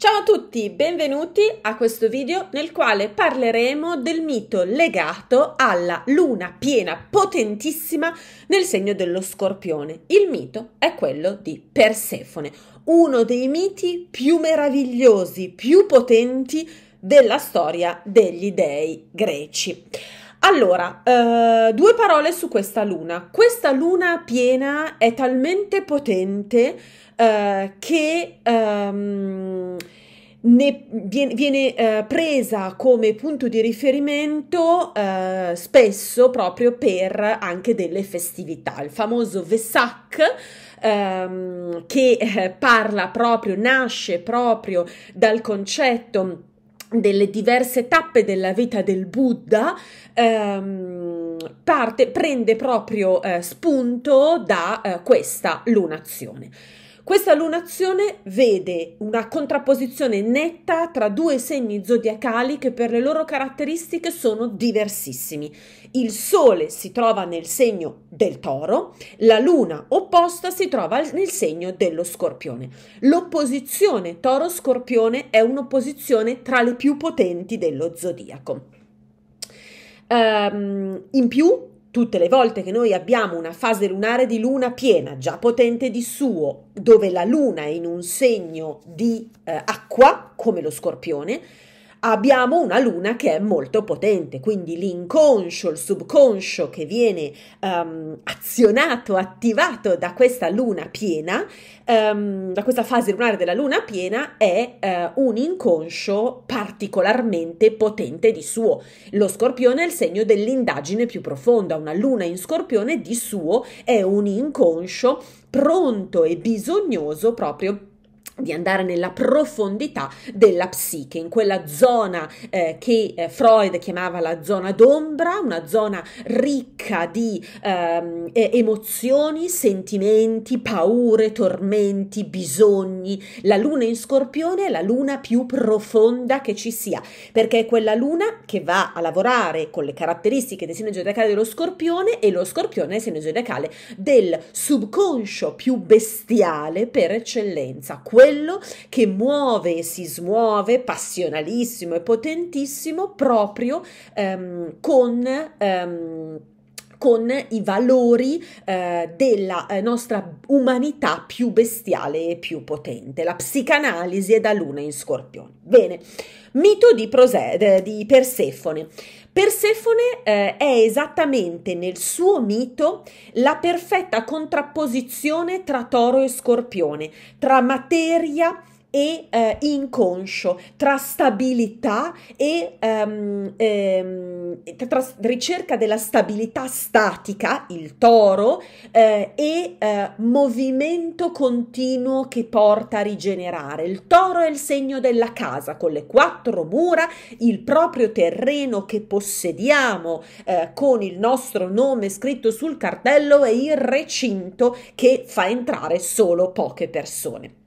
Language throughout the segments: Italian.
Ciao a tutti, benvenuti a questo video nel quale parleremo del mito legato alla luna piena potentissima nel segno dello scorpione. Il mito è quello di Persefone, uno dei miti più meravigliosi, più potenti della storia degli dei greci. Allora, eh, due parole su questa luna. Questa luna piena è talmente potente eh, che ehm, ne, viene, viene eh, presa come punto di riferimento eh, spesso proprio per anche delle festività, il famoso Vesak ehm, che eh, parla proprio, nasce proprio dal concetto delle diverse tappe della vita del Buddha ehm, parte, prende proprio eh, spunto da eh, questa lunazione. Questa lunazione vede una contrapposizione netta tra due segni zodiacali che per le loro caratteristiche sono diversissimi. Il Sole si trova nel segno del toro, la Luna opposta si trova nel segno dello scorpione. L'opposizione toro-scorpione è un'opposizione tra le più potenti dello zodiaco. Um, in più Tutte le volte che noi abbiamo una fase lunare di luna piena, già potente di suo, dove la luna è in un segno di eh, acqua, come lo scorpione, abbiamo una luna che è molto potente, quindi l'inconscio, il subconscio che viene um, azionato, attivato da questa luna piena, um, da questa fase lunare della luna piena, è uh, un inconscio particolarmente potente di suo. Lo scorpione è il segno dell'indagine più profonda, una luna in scorpione di suo è un inconscio pronto e bisognoso proprio di andare nella profondità della psiche, in quella zona eh, che eh, Freud chiamava la zona d'ombra, una zona ricca di ehm, emozioni, sentimenti, paure, tormenti, bisogni. La luna in scorpione è la luna più profonda che ci sia, perché è quella luna che va a lavorare con le caratteristiche del segno zodiacale dello scorpione e lo scorpione è il segno zodiacale del subconscio più bestiale per eccellenza. Que- quello che muove e si smuove passionalissimo e potentissimo proprio ehm, con... Ehm, con i valori eh, della eh, nostra umanità più bestiale e più potente. La psicanalisi è da luna in scorpione. Bene, mito di, Prose- eh, di Persefone. Persefone eh, è esattamente nel suo mito la perfetta contrapposizione tra toro e scorpione, tra materia e e eh, inconscio, tra stabilità e ehm, ehm, tra ricerca della stabilità statica, il toro, eh, e eh, movimento continuo che porta a rigenerare. Il toro è il segno della casa, con le quattro mura, il proprio terreno che possediamo eh, con il nostro nome scritto sul cartello e il recinto che fa entrare solo poche persone.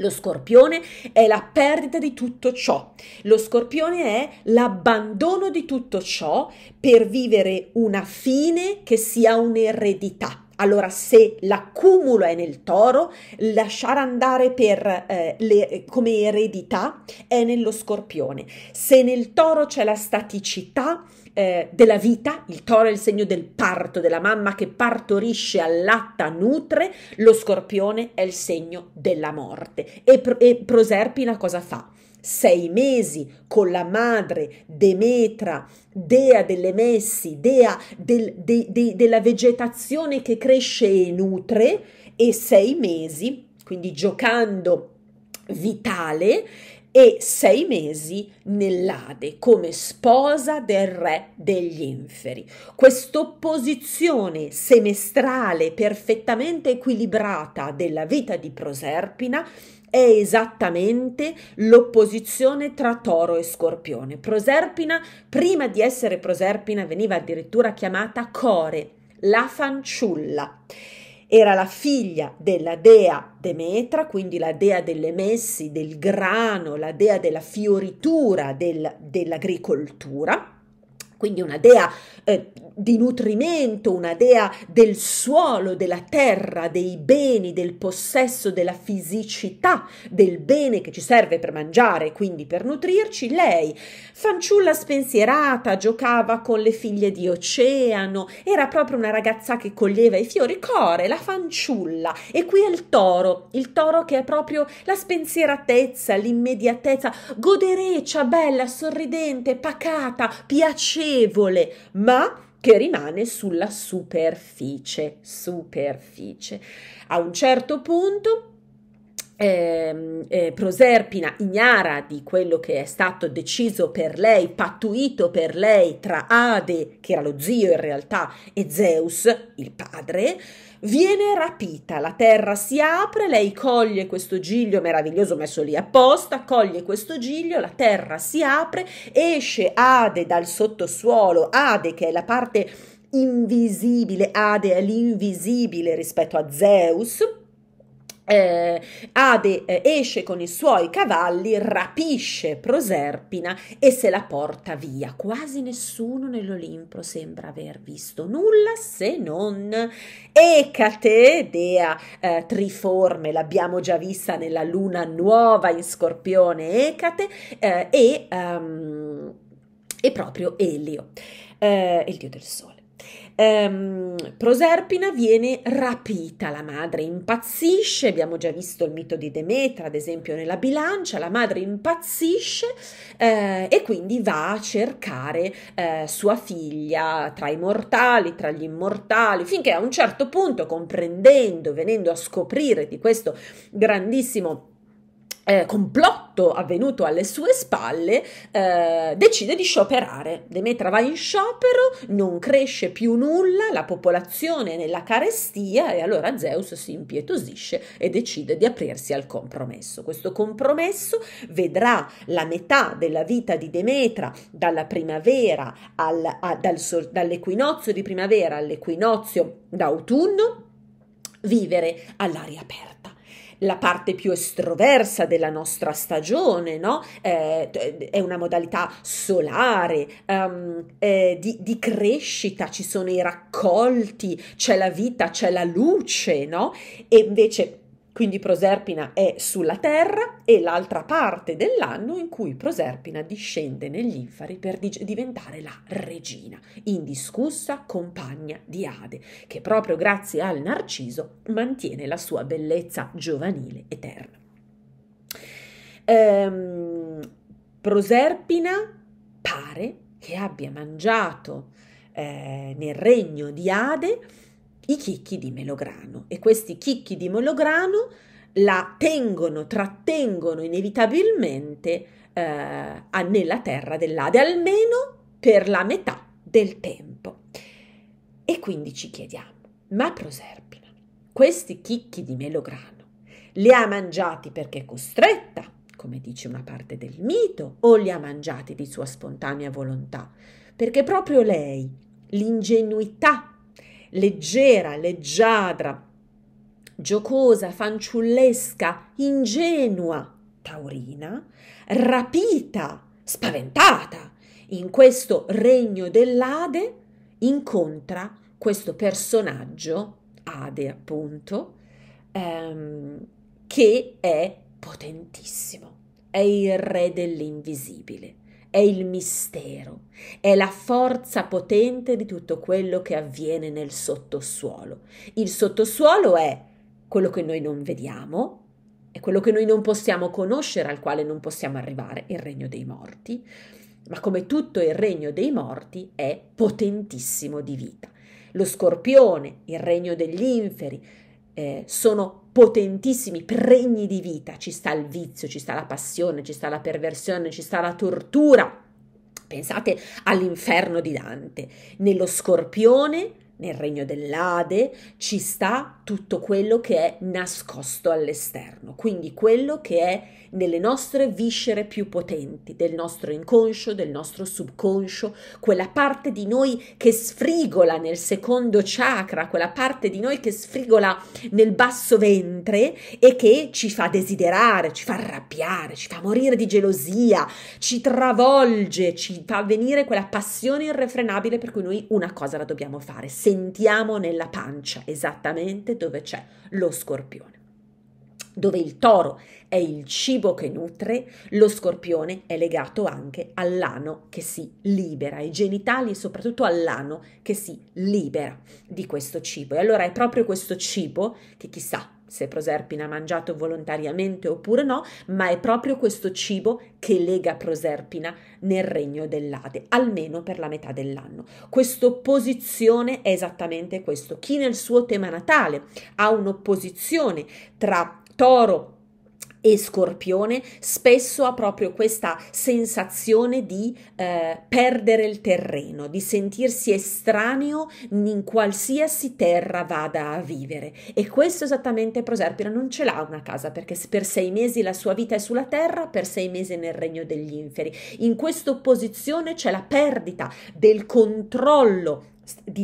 Lo scorpione è la perdita di tutto ciò. Lo scorpione è l'abbandono di tutto ciò per vivere una fine che sia un'eredità. Allora, se l'accumulo è nel toro, lasciare andare per, eh, le, come eredità è nello scorpione. Se nel toro c'è la staticità, eh, della vita, il toro è il segno del parto, della mamma che partorisce, allatta, nutre, lo scorpione è il segno della morte e, pro- e Proserpina cosa fa? sei mesi con la madre Demetra, dea delle messi, dea del, de, de, della vegetazione che cresce e nutre, e sei mesi, quindi giocando vitale e sei mesi nell'Ade come sposa del re degli inferi. Quest'opposizione semestrale perfettamente equilibrata della vita di Proserpina è esattamente l'opposizione tra toro e scorpione. Proserpina, prima di essere Proserpina, veniva addirittura chiamata Core, la fanciulla era la figlia della dea Demetra, quindi la dea delle messi, del grano, la dea della fioritura, del, dell'agricoltura quindi una dea eh, di nutrimento, una dea del suolo, della terra, dei beni, del possesso, della fisicità, del bene che ci serve per mangiare, quindi per nutrirci, lei, fanciulla spensierata, giocava con le figlie di Oceano, era proprio una ragazza che coglieva i fiori, Core, la fanciulla, e qui è il toro, il toro che è proprio la spensieratezza, l'immediatezza, godereccia, bella, sorridente, pacata, piacevole, notevole, ma che rimane sulla superficie, superficie. A un certo punto eh, eh, Proserpina, ignara di quello che è stato deciso per lei, pattuito per lei tra Ade, che era lo zio in realtà, e Zeus, il padre, viene rapita, la terra si apre, lei coglie questo giglio meraviglioso messo lì apposta, coglie questo giglio, la terra si apre, esce Ade dal sottosuolo, Ade che è la parte invisibile, Ade è l'invisibile rispetto a Zeus, eh, Ade eh, esce con i suoi cavalli, rapisce Proserpina e se la porta via. Quasi nessuno nell'Olimpo sembra aver visto nulla se non Ecate, dea eh, triforme, l'abbiamo già vista nella luna nuova in Scorpione, Ecate eh, e, um, e proprio Elio, eh, il dio del sole ehm, Proserpina viene rapita la madre, impazzisce, abbiamo già visto il mito di Demetra, ad esempio nella bilancia, la madre impazzisce eh, e quindi va a cercare eh, sua figlia tra i mortali, tra gli immortali, finché a un certo punto, comprendendo, venendo a scoprire di questo grandissimo eh, complotto avvenuto alle sue spalle, eh, decide di scioperare. Demetra va in sciopero, non cresce più nulla, la popolazione è nella carestia e allora Zeus si impietosisce e decide di aprirsi al compromesso. Questo compromesso vedrà la metà della vita di Demetra dalla primavera al, a, dal, dall'equinozio di primavera all'equinozio d'autunno vivere all'aria aperta la parte più estroversa della nostra stagione, no? Eh, è una modalità solare, um, eh, di, di, crescita, ci sono i raccolti, c'è la vita, c'è la luce, no? E invece quindi Proserpina è sulla Terra e l'altra parte dell'anno in cui Proserpina discende negli infari per diventare la regina, indiscussa compagna di Ade, che proprio grazie al Narciso mantiene la sua bellezza giovanile eterna. Ehm, Proserpina pare che abbia mangiato eh, nel regno di Ade i chicchi di melograno e questi chicchi di melograno la tengono, trattengono inevitabilmente eh, nella terra dell'Ade, almeno per la metà del tempo. E quindi ci chiediamo, ma Proserpina, questi chicchi di melograno li ha mangiati perché è costretta, come dice una parte del mito, o li ha mangiati di sua spontanea volontà? Perché proprio lei, l'ingenuità leggera, leggiadra, giocosa, fanciullesca, ingenua, taurina, rapita, spaventata, in questo regno dell'Ade incontra questo personaggio, Ade appunto, ehm, che è potentissimo, è il re dell'invisibile è il mistero, è la forza potente di tutto quello che avviene nel sottosuolo. Il sottosuolo è quello che noi non vediamo, è quello che noi non possiamo conoscere, al quale non possiamo arrivare, il regno dei morti, ma come tutto il regno dei morti è potentissimo di vita. Lo scorpione, il regno degli inferi, eh, sono potentissimi, pregni di vita, ci sta il vizio, ci sta la passione, ci sta la perversione, ci sta la tortura. Pensate all'inferno di Dante. Nello scorpione nel regno dell'Ade ci sta tutto quello che è nascosto all'esterno, quindi quello che è nelle nostre viscere più potenti, del nostro inconscio, del nostro subconscio, quella parte di noi che sfrigola nel secondo chakra, quella parte di noi che sfrigola nel basso ventre e che ci fa desiderare, ci fa arrabbiare, ci fa morire di gelosia, ci travolge, ci fa venire quella passione irrefrenabile per cui noi una cosa la dobbiamo fare. Se sentiamo nella pancia esattamente dove c'è lo scorpione. Dove il toro è il cibo che nutre, lo scorpione è legato anche all'ano che si libera, ai genitali e soprattutto all'ano che si libera di questo cibo. E allora è proprio questo cibo che chissà se Proserpina ha mangiato volontariamente oppure no, ma è proprio questo cibo che lega Proserpina nel regno dell'Ade, almeno per la metà dell'anno. Quest'opposizione è esattamente questo. Chi nel suo tema natale ha un'opposizione tra toro e Scorpione spesso ha proprio questa sensazione di eh, perdere il terreno, di sentirsi estraneo in qualsiasi terra vada a vivere. E questo esattamente Proserpina non ce l'ha una casa perché per sei mesi la sua vita è sulla terra, per sei mesi nel regno degli inferi. In questa opposizione c'è la perdita del controllo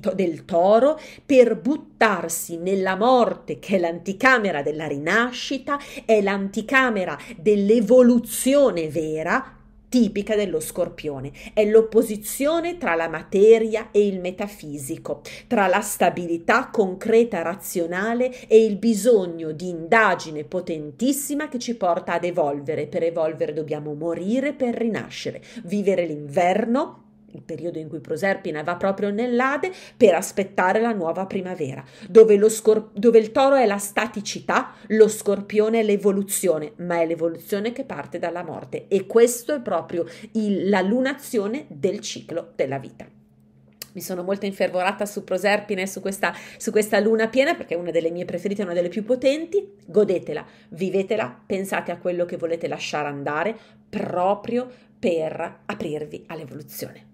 to- del toro per buttarsi nella morte che è l'anticamera della rinascita, è l'anticamera dell'evoluzione vera tipica dello scorpione, è l'opposizione tra la materia e il metafisico, tra la stabilità concreta razionale e il bisogno di indagine potentissima che ci porta ad evolvere. Per evolvere dobbiamo morire per rinascere, vivere l'inverno il periodo in cui Proserpina va proprio nell'Ade per aspettare la nuova primavera, dove, scor- dove il toro è la staticità, lo scorpione è l'evoluzione, ma è l'evoluzione che parte dalla morte e questo è proprio il, la lunazione del ciclo della vita mi sono molto infervorata su Proserpine, su questa, su questa luna piena, perché è una delle mie preferite, una delle più potenti. Godetela, vivetela, pensate a quello che volete lasciare andare proprio per aprirvi all'evoluzione.